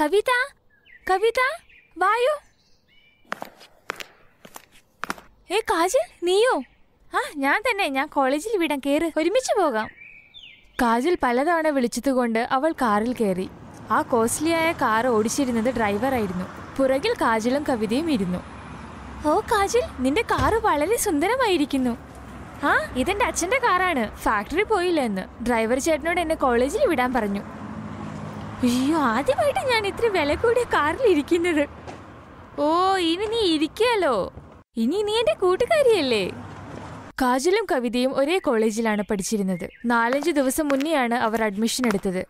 കവിത കവിത വായോ ഏ കാജൽ നീയോ ആ ഞാൻ തന്നെ ഞാൻ കോളേജിൽ വിടാൻ കയറി ഒരുമിച്ച് പോകാം കാജൽ പലതവണ വിളിച്ചതുകൊണ്ട് അവൾ കാറിൽ കയറി ആ കോസ്റ്റ്ലിയായ കാർ ഓടിച്ചിരുന്നത് ഡ്രൈവറായിരുന്നു പുറകിൽ കാജലും കവിതയും ഇരുന്നു ഓ കാജൽ നിന്റെ കാറ് വളരെ സുന്ദരമായിരിക്കുന്നു ആ ഇതെന്റെ അച്ഛന്റെ കാറാണ് ഫാക്ടറി പോയില്ല എന്ന് ഡ്രൈവർ ചേട്ടനോട് എന്നെ കോളേജിൽ വിടാൻ പറഞ്ഞു അയ്യോ ആദ്യമായിട്ട് ഞാൻ ഇത്ര വില കൂടിയ കാറിൽ ഇരിക്കുന്നത് ഓ ഇനി നീ ഇരിക്കാലോ ഇനി നീ എന്റെ കൂട്ടുകാരിയല്ലേ കാജലും കവിതയും ഒരേ കോളേജിലാണ് പഠിച്ചിരുന്നത് നാലഞ്ച് ദിവസം മുന്നെയാണ് അവർ അഡ്മിഷൻ എടുത്തത്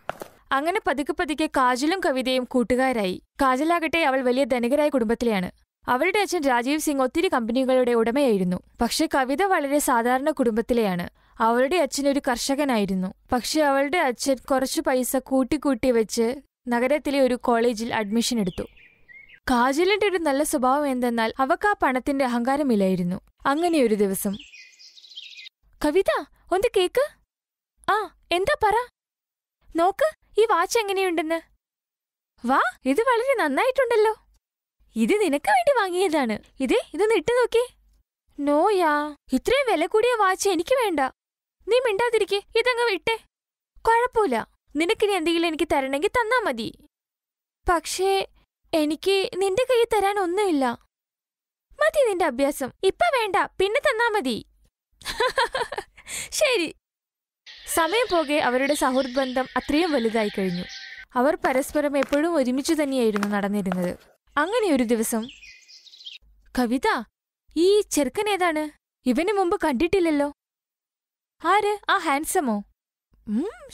അങ്ങനെ പതുക്കെ പതുക്കെ കാജലും കവിതയും കൂട്ടുകാരായി കാജലാകട്ടെ അവൾ വലിയ ധനികരായ കുടുംബത്തിലെയാണ് അവരുടെ അച്ഛൻ രാജീവ് സിംഗ് ഒത്തിരി കമ്പനികളുടെ ഉടമയായിരുന്നു പക്ഷെ കവിത വളരെ സാധാരണ കുടുംബത്തിലെയാണ് അവളുടെ അച്ഛൻ ഒരു കർഷകനായിരുന്നു പക്ഷെ അവളുടെ അച്ഛൻ കുറച്ച് പൈസ കൂട്ടിക്കൂട്ടി വെച്ച് നഗരത്തിലെ ഒരു കോളേജിൽ അഡ്മിഷൻ എടുത്തു കാജലിന്റെ ഒരു നല്ല സ്വഭാവം എന്തെന്നാൽ അവക്ക് ആ പണത്തിന്റെ അഹങ്കാരമില്ലായിരുന്നു അങ്ങനെ ഒരു ദിവസം കവിത ഒന്ന് കേക്ക് ആ എന്താ പറ നോക്ക് ഈ വാച്ച് എങ്ങനെയുണ്ടെന്ന് വാ ഇത് വളരെ നന്നായിട്ടുണ്ടല്ലോ ഇത് നിനക്ക് വേണ്ടി വാങ്ങിയതാണ് ഇതേ ഇതൊന്ന് ഇട്ട് നോക്കി നോയാ ഇത്രയും വില കൂടിയ വാച്ച് എനിക്ക് വേണ്ട നീ മിണ്ടാതിരിക്കെ ഇതങ്ങ് വിട്ടെ കുഴപ്പമില്ല നിനക്കിനി എന്തെങ്കിലും എനിക്ക് തരണമെങ്കിൽ തന്നാ മതി പക്ഷേ എനിക്ക് നിന്റെ കയ്യിൽ തരാൻ ഒന്നുമില്ല മതി നിന്റെ അഭ്യാസം ഇപ്പൊ വേണ്ട പിന്നെ തന്നാ മതി ശരി സമയം പോകെ അവരുടെ സൗഹൃദ ബന്ധം അത്രയും വലുതായി കഴിഞ്ഞു അവർ പരസ്പരം എപ്പോഴും ഒരുമിച്ച് തന്നെയായിരുന്നു നടന്നിരുന്നത് അങ്ങനെ ഒരു ദിവസം കവിത ഈ ചെറുക്കൻ ഏതാണ് ഇവന് മുമ്പ് കണ്ടിട്ടില്ലല്ലോ ആര് ആ ഹാൻസമോ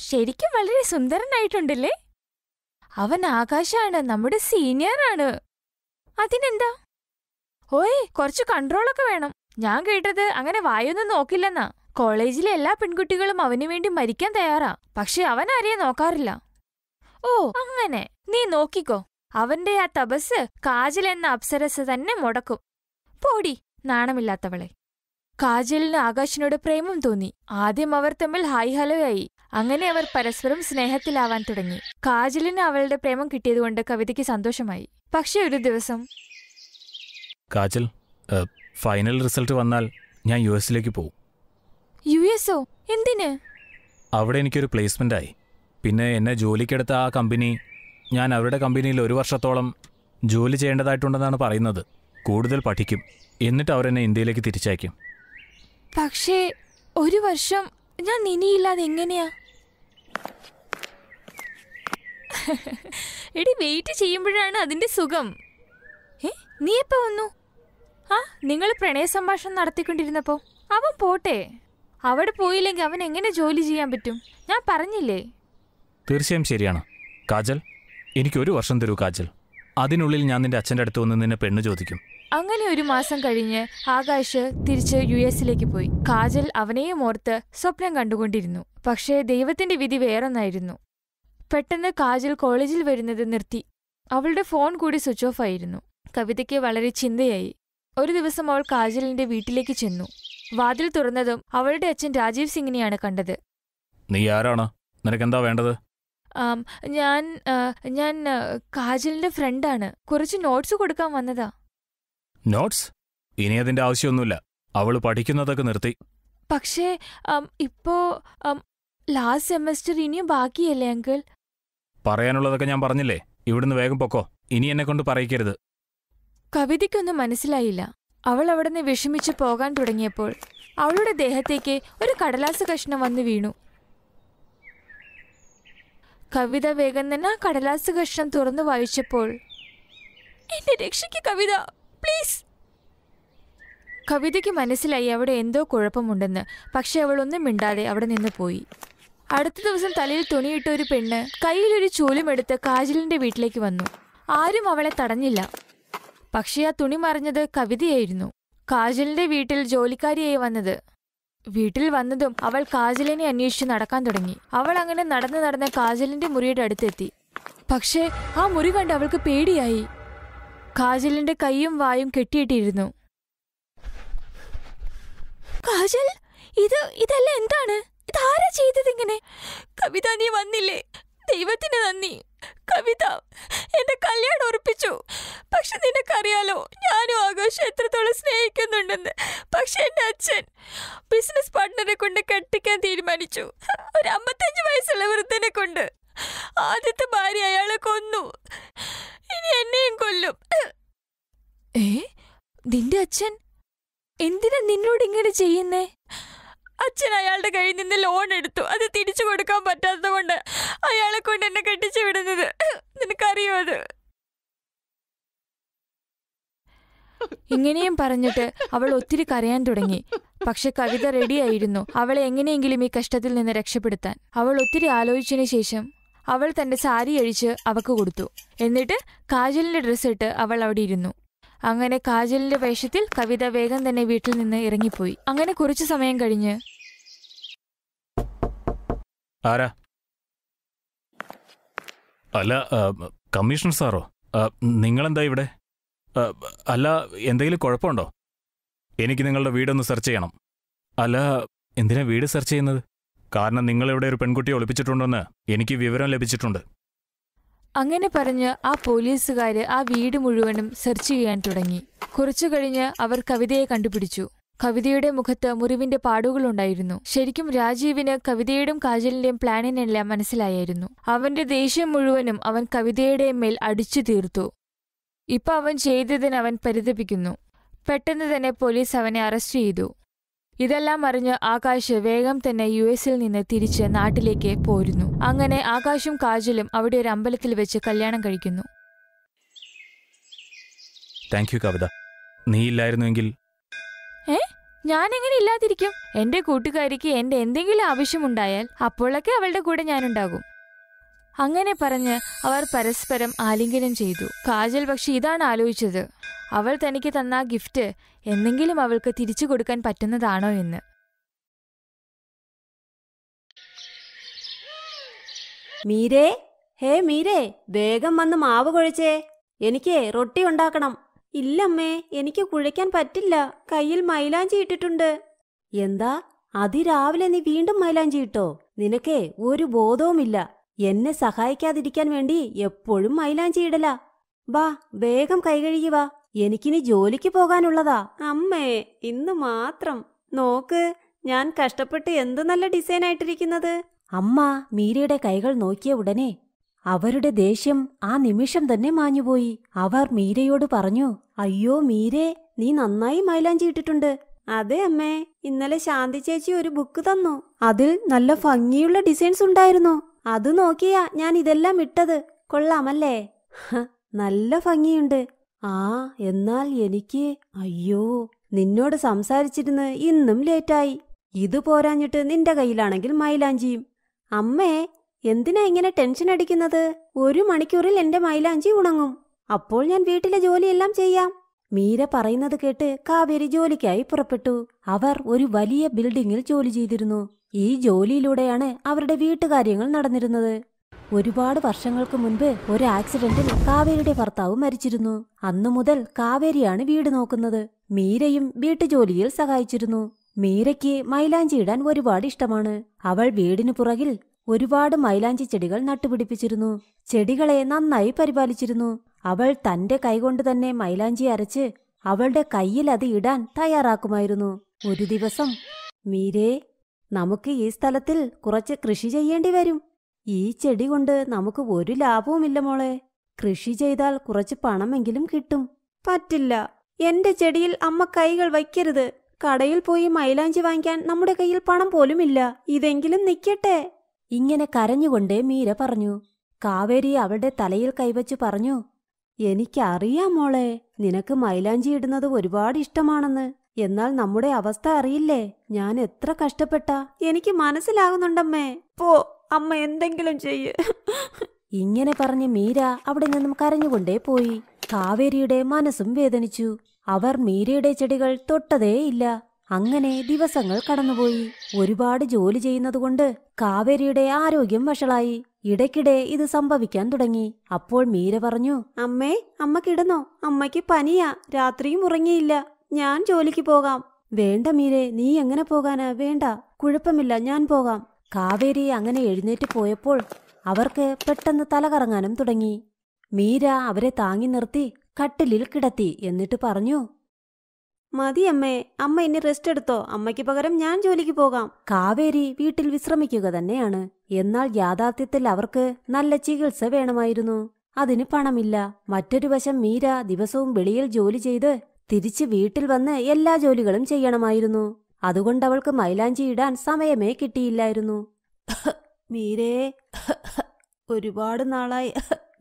ശരിക്കും വളരെ സുന്ദരനായിട്ടുണ്ടല്ലേ അവൻ ആകാശാണ് നമ്മുടെ സീനിയറാണ് അതിനെന്താ ഓയ് കുറച്ച് കൺട്രോളൊക്കെ വേണം ഞാൻ കേട്ടത് അങ്ങനെ വായൊന്നും നോക്കില്ലെന്നാ കോളേജിലെ എല്ലാ പെൺകുട്ടികളും അവനു വേണ്ടി മരിക്കാൻ തയ്യാറാ പക്ഷെ അവൻ ആരെയും നോക്കാറില്ല ഓ അങ്ങനെ നീ നോക്കിക്കോ അവന്റെ ആ തപസ് കാജൽ എന്ന അപ്സരസ് തന്നെ മുടക്കും പോടി നാണമില്ലാത്തവളെ കാജലിന് ആകാശിനോട് പ്രേമം തോന്നി ആദ്യം അവർ തമ്മിൽ ഹായ് ഹലോയായി അങ്ങനെ അവർ പരസ്പരം സ്നേഹത്തിലാവാൻ തുടങ്ങി കാജലിന് അവളുടെ പ്രേമം കിട്ടിയതുകൊണ്ട് കവിതയ്ക്ക് സന്തോഷമായി പക്ഷെ ഒരു ദിവസം കാജൽ ഫൈനൽ റിസൾട്ട് വന്നാൽ ഞാൻ യു എസിലേക്ക് പോകും യു എസോ എന്തിന് അവിടെ എനിക്കൊരു പ്ലേസ്മെന്റ് ആയി പിന്നെ എന്നെ ജോലിക്കെടുത്ത ആ കമ്പനി ഞാൻ അവരുടെ കമ്പനിയിൽ ഒരു വർഷത്തോളം ജോലി ചെയ്യേണ്ടതായിട്ടുണ്ടെന്നാണ് പറയുന്നത് കൂടുതൽ പഠിക്കും എന്നിട്ട് അവരെന്നെ ഇന്ത്യയിലേക്ക് തിരിച്ചയക്കും പക്ഷേ ഒരു വർഷം ഞാൻ ഇനിയില്ലാതെ എങ്ങനെയാ എടി വെയിറ്റ് ചെയ്യുമ്പോഴാണ് അതിന്റെ സുഖം ഏ നീ എപ്പോ വന്നു ആ നിങ്ങൾ പ്രണയ സംഭാഷണം നടത്തിക്കൊണ്ടിരുന്നപ്പോ അവൻ പോട്ടെ അവിടെ പോയില്ലെങ്കിൽ അവൻ എങ്ങനെ ജോലി ചെയ്യാൻ പറ്റും ഞാൻ പറഞ്ഞില്ലേ തീർച്ചയായും ശരിയാണ് കാജൽ എനിക്ക് ഒരു വർഷം തരൂ കാജൽ അതിനുള്ളിൽ ഞാൻ നിന്റെ അച്ഛൻ്റെ അടുത്ത് വന്ന് നിന്നെ പെണ്ണ് ചോദിക്കും അങ്ങനെ ഒരു മാസം കഴിഞ്ഞ് ആകാശ് തിരിച്ച് യു എസിലേക്ക് പോയി കാജൽ അവനെയും ഓർത്ത് സ്വപ്നം കണ്ടുകൊണ്ടിരുന്നു പക്ഷേ ദൈവത്തിന്റെ വിധി വേറൊന്നായിരുന്നു പെട്ടെന്ന് കാജൽ കോളേജിൽ വരുന്നത് നിർത്തി അവളുടെ ഫോൺ കൂടി സ്വിച്ച് ഓഫ് ആയിരുന്നു കവിതയ്ക്ക് വളരെ ചിന്തയായി ഒരു ദിവസം അവൾ കാജലിന്റെ വീട്ടിലേക്ക് ചെന്നു വാതിൽ തുറന്നതും അവളുടെ അച്ഛൻ രാജീവ് സിംഗിനെയാണ് കണ്ടത് നീ ആരാണ് നിനക്കെന്താ വേണ്ടത് ഞാൻ ഞാൻ കാജലിന്റെ ഫ്രണ്ടാണ് കുറച്ച് നോട്ട്സ് കൊടുക്കാൻ വന്നതാ നോട്ട്സ് ഇനി അതിന്റെ ആവശ്യമൊന്നുമില്ല അവൾ പഠിക്കുന്നതൊക്കെ നിർത്തി പക്ഷേ ഇപ്പോ ലാസ്റ്റ് സെമസ്റ്റർ ഇനിയും ബാക്കിയല്ലേ അങ്കിൾ പറയാനുള്ളതൊക്കെ ഞാൻ പറഞ്ഞില്ലേ ഇവിടുന്ന് വേഗം പൊക്കോ ഇനി എന്നെ കൊണ്ട് പറയിക്കരുത് കവിതയ്ക്കൊന്നും മനസ്സിലായില്ല അവൾ നിന്ന് വിഷമിച്ച് പോകാൻ തുടങ്ങിയപ്പോൾ അവളുടെ ദേഹത്തേക്ക് ഒരു കടലാസ് കഷ്ണം വന്ന് വീണു കവിത വേഗം തന്നെ ആ കടലാസ് കഷ്ണം തുറന്നു വായിച്ചപ്പോൾ എന്റെ രക്ഷയ്ക്ക് കവിത പ്ലീസ് കവിതയ്ക്ക് മനസ്സിലായി അവിടെ എന്തോ കുഴപ്പമുണ്ടെന്ന് പക്ഷെ അവളൊന്നും മിണ്ടാതെ അവിടെ നിന്ന് പോയി അടുത്ത ദിവസം തലയിൽ തുണിയിട്ട ഒരു പെണ്ണ് കയ്യിലൊരു ചൂലുമെടുത്ത് കാജലിന്റെ വീട്ടിലേക്ക് വന്നു ആരും അവളെ തടഞ്ഞില്ല പക്ഷേ ആ തുണി മറിഞ്ഞത് കവിതയായിരുന്നു കാജലിന്റെ വീട്ടിൽ ജോലിക്കാരിയായി വന്നത് വീട്ടിൽ വന്നതും അവൾ കാജലിനെ അന്വേഷിച്ച് നടക്കാൻ തുടങ്ങി അവൾ അങ്ങനെ നടന്നു നടന്ന് കാജലിന്റെ മുറിയുടെ അടുത്തെത്തി പക്ഷേ ആ മുറി കണ്ട് അവൾക്ക് പേടിയായി കാജലിന്റെ കൈയും വായും കെട്ടിയിട്ടിരുന്നു കാജൽ ഇത് ഇതെല്ലാം എന്താണ് ഇതാരാ ഇങ്ങനെ കവിത നീ വന്നില്ലേ ദൈവത്തിന് നന്ദി കവിത എന്റെ കല്യാണം ഉറപ്പിച്ചു പക്ഷെ നിനക്കറിയാലോ ഞാനും ആകാശം എത്രത്തോളം സ്നേഹിക്കുന്നുണ്ടെന്ന് പക്ഷെ എന്റെ അച്ഛൻ ബിസിനസ് പാർട്ട്ണറെ കൊണ്ട് കെട്ടിക്കാൻ തീരുമാനിച്ചു ഒരു അമ്പത്തഞ്ച് വയസ്സുള്ള വൃദ്ധനെ കൊണ്ട് ആദ്യത്തെ ഭാര്യ അയാളെ കൊന്നു ഇനി എന്നെയും കൊല്ലും ഏ നിന്റെ അച്ഛൻ എന്തിനാ നിന്നോട് ഇങ്ങനെ ചെയ്യുന്നേ അച്ഛൻ അയാളുടെ കയ്യിൽ നിന്ന് ലോൺ എടുത്തു അത് തിരിച്ചു കൊടുക്കാൻ പറ്റാത്തത് കൊണ്ട് അയാളെ കൊണ്ട് എന്നെ കെട്ടിച്ചു വിടുന്നത് നിനക്കറിയോ അത് ഇങ്ങനെയും പറഞ്ഞിട്ട് അവൾ ഒത്തിരി കരയാൻ തുടങ്ങി പക്ഷെ കവിത റെഡിയായിരുന്നു അവളെ എങ്ങനെയെങ്കിലും ഈ കഷ്ടത്തിൽ നിന്ന് രക്ഷപ്പെടുത്താൻ അവൾ ഒത്തിരി ആലോചിച്ചതിന് ശേഷം അവൾ തന്റെ സാരി അഴിച്ച് അവക്ക് കൊടുത്തു എന്നിട്ട് കാജലിന്റെ ഡ്രസ്സ് ഇട്ട് അവൾ അവിടെ ഇരുന്നു അങ്ങനെ കാജലിന്റെ വേഷത്തിൽ കവിത വേഗം തന്നെ വീട്ടിൽ നിന്ന് ഇറങ്ങിപ്പോയി അങ്ങനെ കുറച്ചു സമയം കഴിഞ്ഞ് ആരാ അല്ല കമ്മീഷണർ സാറോ നിങ്ങളെന്താ ഇവിടെ അല്ല എന്തെങ്കിലും കുഴപ്പമുണ്ടോ എനിക്ക് നിങ്ങളുടെ വീടൊന്ന് സെർച്ച് ചെയ്യണം അല്ല എന്തിനാ വീട് സെർച്ച് ചെയ്യുന്നത് കാരണം നിങ്ങളിവിടെ ഒരു പെൺകുട്ടിയെ ഒളിപ്പിച്ചിട്ടുണ്ടെന്ന് എനിക്ക് വിവരം ലഭിച്ചിട്ടുണ്ട് അങ്ങനെ പറഞ്ഞ് ആ പോലീസുകാര് ആ വീട് മുഴുവനും സെർച്ച് ചെയ്യാൻ തുടങ്ങി കുറച്ചു കഴിഞ്ഞ് അവർ കവിതയെ കണ്ടുപിടിച്ചു കവിതയുടെ മുഖത്ത് മുറിവിന്റെ പാടുകളുണ്ടായിരുന്നു ശരിക്കും രാജീവിന് കവിതയുടെയും കാജലിന്റെയും പ്ലാനിനെല്ലാം മനസ്സിലായിരുന്നു അവന്റെ ദേഷ്യം മുഴുവനും അവൻ കവിതയുടെ മേൽ അടിച്ചു തീർത്തു ഇപ്പൊ അവൻ ചെയ്തതിന് അവൻ പരിതപിക്കുന്നു പെട്ടെന്ന് തന്നെ പോലീസ് അവനെ അറസ്റ്റ് ചെയ്തു ഇതെല്ലാം അറിഞ്ഞ് ആകാശ് വേഗം തന്നെ യു എസിൽ നിന്ന് തിരിച്ച് നാട്ടിലേക്ക് പോരുന്നു അങ്ങനെ ആകാശും കാജലും അവിടെ ഒരു അമ്പലത്തിൽ വെച്ച് കല്യാണം കഴിക്കുന്നു താങ്ക് യു കവിത നീ ഇല്ലായിരുന്നുവെങ്കിൽ ഏ ഞാൻ എങ്ങനെ ഇല്ലാതിരിക്കും എന്റെ കൂട്ടുകാരിക്ക് എന്റെ എന്തെങ്കിലും ആവശ്യമുണ്ടായാൽ അപ്പോഴൊക്കെ അവളുടെ കൂടെ ഞാനുണ്ടാകും അങ്ങനെ പറഞ്ഞ് അവർ പരസ്പരം ആലിംഗനം ചെയ്തു കാജൽ പക്ഷെ ഇതാണ് ആലോചിച്ചത് അവൾ തനിക്ക് തന്ന ഗിഫ്റ്റ് എന്നെങ്കിലും അവൾക്ക് തിരിച്ചു കൊടുക്കാൻ പറ്റുന്നതാണോ എന്ന് മീരേ ഹേ മീരേ വേഗം വന്ന് മാവ് കൊഴിച്ചേ എനിക്ക് റൊട്ടി ഉണ്ടാക്കണം ഇല്ലമ്മേ എനിക്ക് കുഴയ്ക്കാൻ പറ്റില്ല കയ്യിൽ മൈലാഞ്ചി ഇട്ടിട്ടുണ്ട് എന്താ അതിരാവിലെ നീ വീണ്ടും മൈലാഞ്ചി ഇട്ടോ നിനക്കേ ഒരു ബോധവുമില്ല എന്നെ സഹായിക്കാതിരിക്കാൻ വേണ്ടി എപ്പോഴും മൈലാഞ്ചി ഇടല വാ വേഗം കൈകഴുകി വാ എനിക്കിനി ജോലിക്ക് പോകാനുള്ളതാ അമ്മേ ഇന്ന് മാത്രം നോക്ക് ഞാൻ കഷ്ടപ്പെട്ട് എന്ത് നല്ല ഡിസൈൻ ആയിട്ടിരിക്കുന്നത് അമ്മ മീരയുടെ കൈകൾ നോക്കിയ ഉടനെ അവരുടെ ദേഷ്യം ആ നിമിഷം തന്നെ മാഞ്ഞുപോയി അവർ മീരയോട് പറഞ്ഞു അയ്യോ മീരേ നീ നന്നായി മൈലാഞ്ചി ഇട്ടിട്ടുണ്ട് അതെ അമ്മേ ഇന്നലെ ശാന്തി ചേച്ചി ഒരു ബുക്ക് തന്നു അതിൽ നല്ല ഭംഗിയുള്ള ഡിസൈൻസ് ഉണ്ടായിരുന്നു അത് നോക്കിയാ ഞാൻ ഇതെല്ലാം ഇട്ടത് കൊള്ളാമല്ലേ നല്ല ഭംഗിയുണ്ട് ആ എന്നാൽ എനിക്ക് അയ്യോ നിന്നോട് സംസാരിച്ചിരുന്ന് ഇന്നും ലേറ്റായി ഇത് പോരാഞ്ഞിട്ട് നിന്റെ കയ്യിലാണെങ്കിൽ മൈലാഞ്ചിയും അമ്മേ എന്തിനാ ഇങ്ങനെ ടെൻഷൻ അടിക്കുന്നത് ഒരു മണിക്കൂറിൽ എന്റെ മൈലാഞ്ചി ഉണങ്ങും അപ്പോൾ ഞാൻ വീട്ടിലെ ജോലിയെല്ലാം ചെയ്യാം മീര പറയുന്നത് കേട്ട് കാവേരി ജോലിക്കായി പുറപ്പെട്ടു അവർ ഒരു വലിയ ബിൽഡിംഗിൽ ജോലി ചെയ്തിരുന്നു ഈ ജോലിയിലൂടെയാണ് അവരുടെ വീട്ടുകാര്യങ്ങൾ നടന്നിരുന്നത് ഒരുപാട് വർഷങ്ങൾക്ക് മുൻപ് ഒരു ആക്സിഡന്റിൽ കാവേരിയുടെ ഭർത്താവ് മരിച്ചിരുന്നു അന്നു മുതൽ കാവേരിയാണ് വീട് നോക്കുന്നത് മീരയും വീട്ടുജോലിയിൽ സഹായിച്ചിരുന്നു മീരയ്ക്ക് മൈലാഞ്ചി ഇടാൻ ഒരുപാട് ഇഷ്ടമാണ് അവൾ വീടിനു പുറകിൽ ഒരുപാട് മൈലാഞ്ചി ചെടികൾ നട്ടുപിടിപ്പിച്ചിരുന്നു ചെടികളെ നന്നായി പരിപാലിച്ചിരുന്നു അവൾ തന്റെ കൈകൊണ്ട് തന്നെ മൈലാഞ്ചി അരച്ച് അവളുടെ കയ്യിൽ അത് ഇടാൻ തയ്യാറാക്കുമായിരുന്നു ഒരു ദിവസം മീരേ നമുക്ക് ഈ സ്ഥലത്തിൽ കുറച്ച് കൃഷി ചെയ്യേണ്ടി വരും ഈ ചെടി കൊണ്ട് നമുക്ക് ഒരു ലാഭവുമില്ല മോളെ കൃഷി ചെയ്താൽ കുറച്ച് പണമെങ്കിലും കിട്ടും പറ്റില്ല എന്റെ ചെടിയിൽ അമ്മ കൈകൾ വയ്ക്കരുത് കടയിൽ പോയി മൈലാഞ്ചി വാങ്ങിക്കാൻ നമ്മുടെ കയ്യിൽ പണം പോലുമില്ല ഇതെങ്കിലും നിൽക്കട്ടെ ഇങ്ങനെ കരഞ്ഞുകൊണ്ട് മീര പറഞ്ഞു കാവേരി അവളുടെ തലയിൽ കൈവച്ചു പറഞ്ഞു എനിക്കറിയാം മോളെ നിനക്ക് മൈലാഞ്ചി ഇടുന്നത് ഒരുപാട് ഇഷ്ടമാണെന്ന് എന്നാൽ നമ്മുടെ അവസ്ഥ അറിയില്ലേ ഞാൻ എത്ര കഷ്ടപ്പെട്ട എനിക്ക് മനസ്സിലാകുന്നുണ്ടമ്മേ പോ അമ്മ എന്തെങ്കിലും ചെയ്യ് ഇങ്ങനെ പറഞ്ഞ് മീര അവിടെ നിന്നും കരഞ്ഞുകൊണ്ടേ പോയി കാവേരിയുടെ മനസ്സും വേദനിച്ചു അവർ മീരയുടെ ചെടികൾ തൊട്ടതേയില്ല അങ്ങനെ ദിവസങ്ങൾ കടന്നുപോയി ഒരുപാട് ജോലി ചെയ്യുന്നതുകൊണ്ട് കാവേരിയുടെ ആരോഗ്യം വഷളായി ഇടയ്ക്കിടെ ഇത് സംഭവിക്കാൻ തുടങ്ങി അപ്പോൾ മീര പറഞ്ഞു അമ്മേ അമ്മ കിടന്നോ അമ്മയ്ക്ക് പനിയാ രാത്രിയും ഉറങ്ങിയില്ല ഞാൻ ജോലിക്ക് പോകാം വേണ്ട മീരെ നീ എങ്ങനെ പോകാനാ വേണ്ട കുഴപ്പമില്ല ഞാൻ പോകാം കാവേരി അങ്ങനെ എഴുന്നേറ്റ് പോയപ്പോൾ അവർക്ക് പെട്ടെന്ന് തലകറങ്ങാനും തുടങ്ങി മീര അവരെ താങ്ങി നിർത്തി കട്ടിലിൽ കിടത്തി എന്നിട്ട് പറഞ്ഞു മതിയമ്മേ അമ്മ ഇനി റെസ്റ്റ് എടുത്തോ അമ്മയ്ക്ക് പകരം ഞാൻ ജോലിക്ക് പോകാം കാവേരി വീട്ടിൽ വിശ്രമിക്കുക തന്നെയാണ് എന്നാൽ യാഥാർത്ഥ്യത്തിൽ അവർക്ക് നല്ല ചികിത്സ വേണമായിരുന്നു അതിന് പണമില്ല മറ്റൊരു വശം മീര ദിവസവും വെളിയിൽ ജോലി ചെയ്ത് തിരിച്ച് വീട്ടിൽ വന്ന് എല്ലാ ജോലികളും ചെയ്യണമായിരുന്നു അവൾക്ക് മൈലാഞ്ചി ഇടാൻ സമയമേ കിട്ടിയില്ലായിരുന്നു മീരേ ഒരുപാട് നാളായി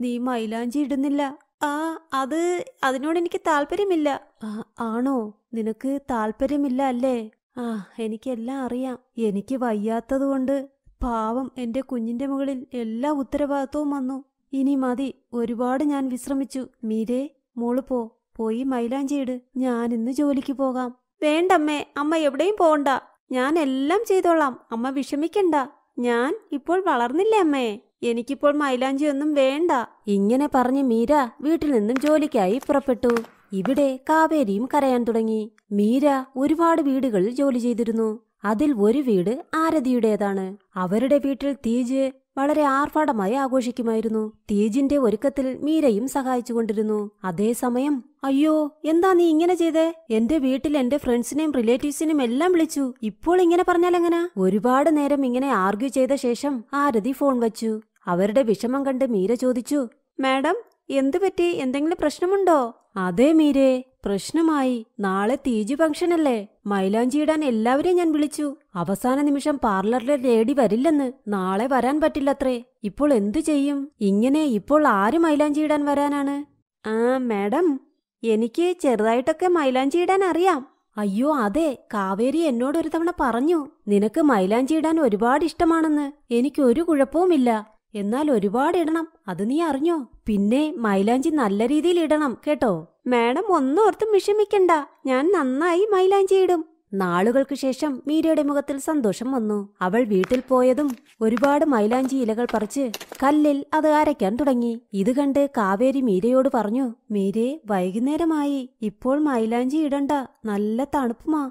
നീ മൈലാഞ്ചി ഇടുന്നില്ല ആ അത് അതിനോട് എനിക്ക് താല്പര്യമില്ല ആണോ നിനക്ക് താല്പര്യമില്ല അല്ലേ ആ എനിക്കെല്ലാം അറിയാം എനിക്ക് വയ്യാത്തതുകൊണ്ട് പാവം എന്റെ കുഞ്ഞിന്റെ മുകളിൽ എല്ലാ ഉത്തരവാദിത്വവും വന്നു ഇനി മതി ഒരുപാട് ഞാൻ വിശ്രമിച്ചു മീരേ മോള് പോ പോയി മൈലാഞ്ചിയിട് ഇന്ന് ജോലിക്ക് പോകാം വേണ്ടമ്മേ അമ്മ എവിടെയും പോകണ്ട ഞാൻ എല്ലാം ചെയ്തോളാം അമ്മ വിഷമിക്കണ്ട ഞാൻ ഇപ്പോൾ വളർന്നില്ലേ അമ്മേ എനിക്കിപ്പോൾ മൈലാഞ്ചിയൊന്നും വേണ്ട ഇങ്ങനെ പറഞ്ഞ് മീര വീട്ടിൽ നിന്നും ജോലിക്കായി പുറപ്പെട്ടു ഇവിടെ കാവേരിയും കരയാൻ തുടങ്ങി മീര ഒരുപാട് വീടുകളിൽ ജോലി ചെയ്തിരുന്നു അതിൽ ഒരു വീട് ആരതിയുടേതാണ് അവരുടെ വീട്ടിൽ തീജ് വളരെ ആർഭാടമായി ആഘോഷിക്കുമായിരുന്നു തീജിന്റെ ഒരുക്കത്തിൽ മീരയും സഹായിച്ചുകൊണ്ടിരുന്നു അതേസമയം അയ്യോ എന്താ നീ ഇങ്ങനെ ചെയ്തേ എന്റെ വീട്ടിൽ എന്റെ ഫ്രണ്ട്സിനെയും റിലേറ്റീവ്സിനെയും എല്ലാം വിളിച്ചു ഇപ്പോൾ ഇങ്ങനെ പറഞ്ഞാൽ എങ്ങനെ ഒരുപാട് നേരം ഇങ്ങനെ ആർഗ്യൂ ചെയ്ത ശേഷം ആരതി ഫോൺ വച്ചു അവരുടെ വിഷമം കണ്ട് മീര ചോദിച്ചു മാഡം എന്തു പറ്റി എന്തെങ്കിലും പ്രശ്നമുണ്ടോ അതെ മീരേ പ്രശ്നമായി നാളെ തീജു ഫംഗ്ഷൻ മൈലാഞ്ചി ഇടാൻ എല്ലാവരെയും ഞാൻ വിളിച്ചു അവസാന നിമിഷം പാർലറിലെ ലേഡി വരില്ലെന്ന് നാളെ വരാൻ പറ്റില്ലത്രേ ഇപ്പോൾ എന്തു ചെയ്യും ഇങ്ങനെ ഇപ്പോൾ ആര് മൈലാഞ്ചി ഇടാൻ വരാനാണ് ആ മാഡം എനിക്ക് ചെറുതായിട്ടൊക്കെ മൈലാഞ്ചി ഇടാൻ അറിയാം അയ്യോ അതെ കാവേരി എന്നോട് ഒരു തവണ പറഞ്ഞു നിനക്ക് മൈലാഞ്ചി ഇടാൻ ഒരുപാട് ഇഷ്ടമാണെന്ന് എനിക്കൊരു കുഴപ്പവുമില്ല എന്നാൽ ഒരുപാട് ഇടണം അത് നീ അറിഞ്ഞോ പിന്നെ മൈലാഞ്ചി നല്ല രീതിയിൽ ഇടണം കേട്ടോ മാഡം ഒന്നോർത്തും വിഷമിക്കണ്ട ഞാൻ നന്നായി മൈലാഞ്ചി ഇടും നാളുകൾക്ക് ശേഷം മീരയുടെ മുഖത്തിൽ സന്തോഷം വന്നു അവൾ വീട്ടിൽ പോയതും ഒരുപാട് മൈലാഞ്ചി ഇലകൾ പറിച്ച് കല്ലിൽ അത് അരയ്ക്കാൻ തുടങ്ങി ഇത് കണ്ട് കാവേരി മീരയോട് പറഞ്ഞു മീരെ വൈകുന്നേരമായി ഇപ്പോൾ മൈലാഞ്ചി ഇടണ്ട നല്ല തണുപ്പുമാ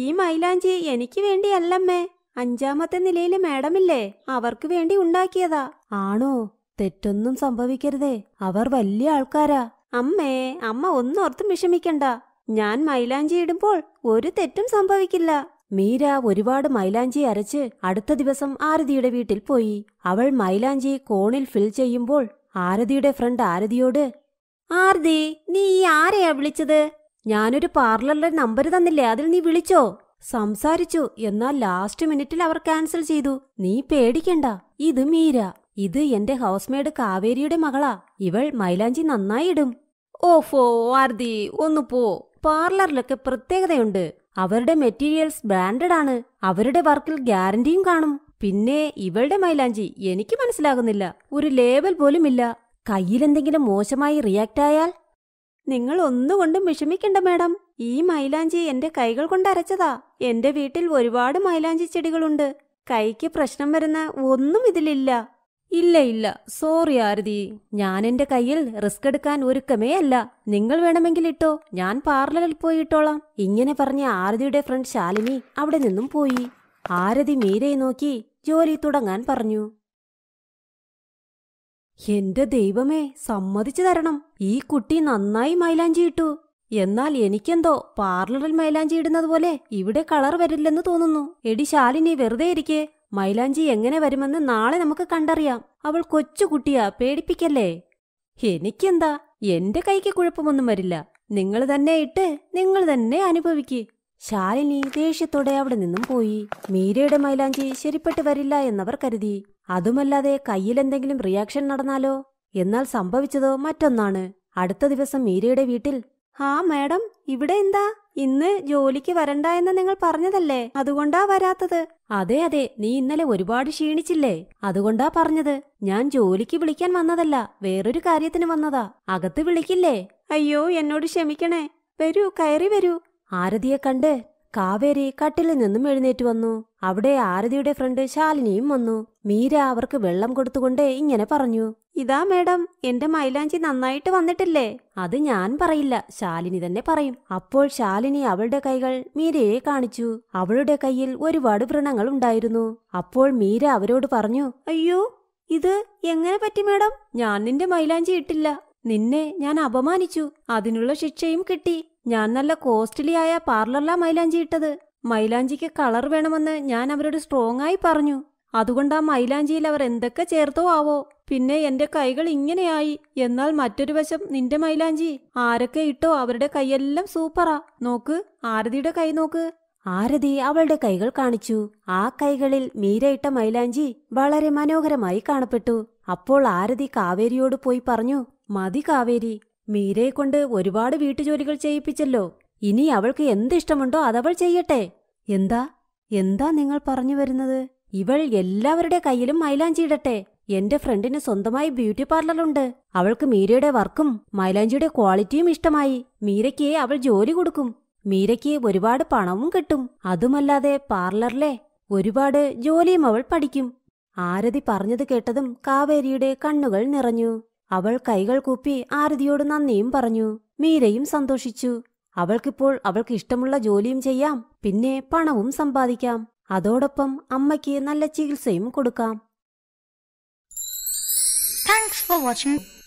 ഈ മൈലാഞ്ചി എനിക്ക് വേണ്ടിയല്ലമ്മേ അഞ്ചാമത്തെ നിലയിലെ മാഡമില്ലേ അവർക്ക് വേണ്ടി ഉണ്ടാക്കിയതാ ആണോ തെറ്റൊന്നും സംഭവിക്കരുതേ അവർ വലിയ ആൾക്കാരാ അമ്മേ അമ്മ ഒന്നോർത്തും വിഷമിക്കണ്ട ഞാൻ മൈലാഞ്ചി ഇടുമ്പോൾ ഒരു തെറ്റും സംഭവിക്കില്ല മീര ഒരുപാട് മൈലാഞ്ചി അരച്ച് അടുത്ത ദിവസം ആരതിയുടെ വീട്ടിൽ പോയി അവൾ മൈലാഞ്ചി കോണിൽ ഫിൽ ചെയ്യുമ്പോൾ ആരതിയുടെ ഫ്രണ്ട് ആരതിയോട് ആരതി നീ ഈ ആരെയാ വിളിച്ചത് ഞാനൊരു പാർലറിലെ നമ്പർ തന്നില്ലേ അതിൽ നീ വിളിച്ചോ സംസാരിച്ചു എന്നാൽ ലാസ്റ്റ് മിനിറ്റിൽ അവർ ക്യാൻസൽ ചെയ്തു നീ പേടിക്കണ്ട ഇത് മീര ഇത് എന്റെ ഹൗസ്മേഡ് കാവേരിയുടെ മകളാ ഇവൾ മൈലാഞ്ചി നന്നായി ഇടും ഓഫോ ആർതി ഒന്ന് പോ പാർലറിലൊക്കെ പ്രത്യേകതയുണ്ട് അവരുടെ മെറ്റീരിയൽസ് ബ്രാൻഡഡ് ആണ് അവരുടെ വർക്കിൽ ഗ്യാരണ്ടിയും കാണും പിന്നെ ഇവളുടെ മൈലാഞ്ചി എനിക്ക് മനസ്സിലാകുന്നില്ല ഒരു ലേബൽ പോലുമില്ല കയ്യിലെന്തെങ്കിലും മോശമായി റിയാക്ട് ആയാൽ നിങ്ങൾ ഒന്നുകൊണ്ടും വിഷമിക്കണ്ട മാഡം ഈ മൈലാഞ്ചി എന്റെ കൈകൾ കൊണ്ട് അരച്ചതാ എന്റെ വീട്ടിൽ ഒരുപാട് മൈലാഞ്ചി ചെടികളുണ്ട് കൈക്ക് പ്രശ്നം വരുന്ന ഒന്നും ഇതിലില്ല ഇല്ല ഇല്ല സോറി ആരതി ഞാൻ എന്റെ കയ്യിൽ റിസ്ക് എടുക്കാൻ ഒരുക്കമേ അല്ല നിങ്ങൾ വേണമെങ്കിൽ ഇട്ടോ ഞാൻ പാർലറിൽ പോയി ഇട്ടോളാം ഇങ്ങനെ പറഞ്ഞ ആരതിയുടെ ഫ്രണ്ട് ശാലിനി അവിടെ നിന്നും പോയി ആരതി മീരയെ നോക്കി ജോലി തുടങ്ങാൻ പറഞ്ഞു എന്റെ ദൈവമേ സമ്മതിച്ചു തരണം ഈ കുട്ടി നന്നായി മൈലാഞ്ചി ഇട്ടു എന്നാൽ എനിക്കെന്തോ പാർലറിൽ മൈലാഞ്ചി ഇടുന്നത് പോലെ ഇവിടെ കളർ വരില്ലെന്ന് തോന്നുന്നു എടി ശാലിനി വെറുതെ ഇരിക്കെ മൈലാഞ്ചി എങ്ങനെ വരുമെന്ന് നാളെ നമുക്ക് കണ്ടറിയാം അവൾ കൊച്ചുകുട്ടിയാ പേടിപ്പിക്കല്ലേ എനിക്കെന്താ എന്റെ കൈക്ക് കുഴപ്പമൊന്നും വരില്ല നിങ്ങൾ തന്നെ ഇട്ട് നിങ്ങൾ തന്നെ അനുഭവിക്ക് ശാലിനി ദേഷ്യത്തോടെ അവിടെ നിന്നും പോയി മീരയുടെ മൈലാഞ്ചി ശരിപ്പെട്ട് വരില്ല എന്നവർ കരുതി അതുമല്ലാതെ കയ്യിലെന്തെങ്കിലും റിയാക്ഷൻ നടന്നാലോ എന്നാൽ സംഭവിച്ചതോ മറ്റൊന്നാണ് അടുത്ത ദിവസം മീരയുടെ വീട്ടിൽ ആ മാഡം ഇവിടെ എന്താ ഇന്ന് ജോലിക്ക് വരണ്ട എന്ന് നിങ്ങൾ പറഞ്ഞതല്ലേ അതുകൊണ്ടാ വരാത്തത് അതെ അതെ നീ ഇന്നലെ ഒരുപാട് ക്ഷീണിച്ചില്ലേ അതുകൊണ്ടാ പറഞ്ഞത് ഞാൻ ജോലിക്ക് വിളിക്കാൻ വന്നതല്ല വേറൊരു കാര്യത്തിന് വന്നതാ അകത്ത് വിളിക്കില്ലേ അയ്യോ എന്നോട് ക്ഷമിക്കണേ വരൂ കയറി വരൂ ആരതിയെ കണ്ട് കാവേരി കട്ടിലിൽ നിന്നും എഴുന്നേറ്റ് വന്നു അവിടെ ആരതിയുടെ ഫ്രണ്ട് ശാലിനിയും വന്നു മീര അവർക്ക് വെള്ളം കൊടുത്തുകൊണ്ട് ഇങ്ങനെ പറഞ്ഞു ഇതാ മേഡം എന്റെ മൈലാഞ്ചി നന്നായിട്ട് വന്നിട്ടില്ലേ അത് ഞാൻ പറയില്ല ശാലിനി തന്നെ പറയും അപ്പോൾ ശാലിനി അവളുടെ കൈകൾ മീരയെ കാണിച്ചു അവളുടെ കയ്യിൽ ഒരുപാട് വ്രണങ്ങൾ ഉണ്ടായിരുന്നു അപ്പോൾ മീര അവരോട് പറഞ്ഞു അയ്യോ ഇത് എങ്ങനെ പറ്റി മേഡം ഞാൻ നിന്റെ മൈലാഞ്ചി ഇട്ടില്ല നിന്നെ ഞാൻ അപമാനിച്ചു അതിനുള്ള ശിക്ഷയും കിട്ടി ഞാൻ നല്ല കോസ്റ്റ്ലി ആയ പാർലറിലാ മൈലാഞ്ചി ഇട്ടത് മൈലാഞ്ചിക്ക് കളർ വേണമെന്ന് ഞാൻ അവരോട് സ്ട്രോങ് ആയി പറഞ്ഞു അതുകൊണ്ട് ആ മൈലാഞ്ചിയിൽ അവർ എന്തൊക്കെ ചേർത്തോ ആവോ പിന്നെ എന്റെ കൈകൾ ഇങ്ങനെയായി എന്നാൽ മറ്റൊരു വശം നിന്റെ മൈലാഞ്ചി ആരൊക്കെ ഇട്ടോ അവരുടെ കൈയെല്ലാം സൂപ്പറാ നോക്ക് ആരതിയുടെ കൈ നോക്ക് ആരതി അവളുടെ കൈകൾ കാണിച്ചു ആ കൈകളിൽ മീരയിട്ട മൈലാഞ്ചി വളരെ മനോഹരമായി കാണപ്പെട്ടു അപ്പോൾ ആരതി കാവേരിയോട് പോയി പറഞ്ഞു മതി കാവേരി മീരയെ കൊണ്ട് ഒരുപാട് വീട്ടുജോലികൾ ചെയ്യിപ്പിച്ചല്ലോ ഇനി അവൾക്ക് എന്തിഷ്ടമുണ്ടോ അതവൾ ചെയ്യട്ടെ എന്താ എന്താ നിങ്ങൾ പറഞ്ഞു വരുന്നത് ഇവൾ എല്ലാവരുടെ കയ്യിലും മൈലാഞ്ചിയിടട്ടെ എന്റെ ഫ്രണ്ടിന് സ്വന്തമായി ബ്യൂട്ടി പാർലറുണ്ട് അവൾക്ക് മീരയുടെ വർക്കും മൈലാഞ്ചിയുടെ ക്വാളിറ്റിയും ഇഷ്ടമായി മീരയ്ക്ക് അവൾ ജോലി കൊടുക്കും മീരയ്ക്ക് ഒരുപാട് പണവും കിട്ടും അതുമല്ലാതെ പാർലറിലെ ഒരുപാട് ജോലിയും അവൾ പഠിക്കും ആരതി പറഞ്ഞത് കേട്ടതും കാവേരിയുടെ കണ്ണുകൾ നിറഞ്ഞു അവൾ കൈകൾ കൂപ്പി ആരതിയോട് നന്ദിയും പറഞ്ഞു മീരയും സന്തോഷിച്ചു അവൾക്കിപ്പോൾ അവൾക്ക് ഇഷ്ടമുള്ള ജോലിയും ചെയ്യാം പിന്നെ പണവും സമ്പാദിക്കാം അതോടൊപ്പം അമ്മയ്ക്ക് നല്ല ചികിത്സയും കൊടുക്കാം ഫോർ വാച്ചിങ്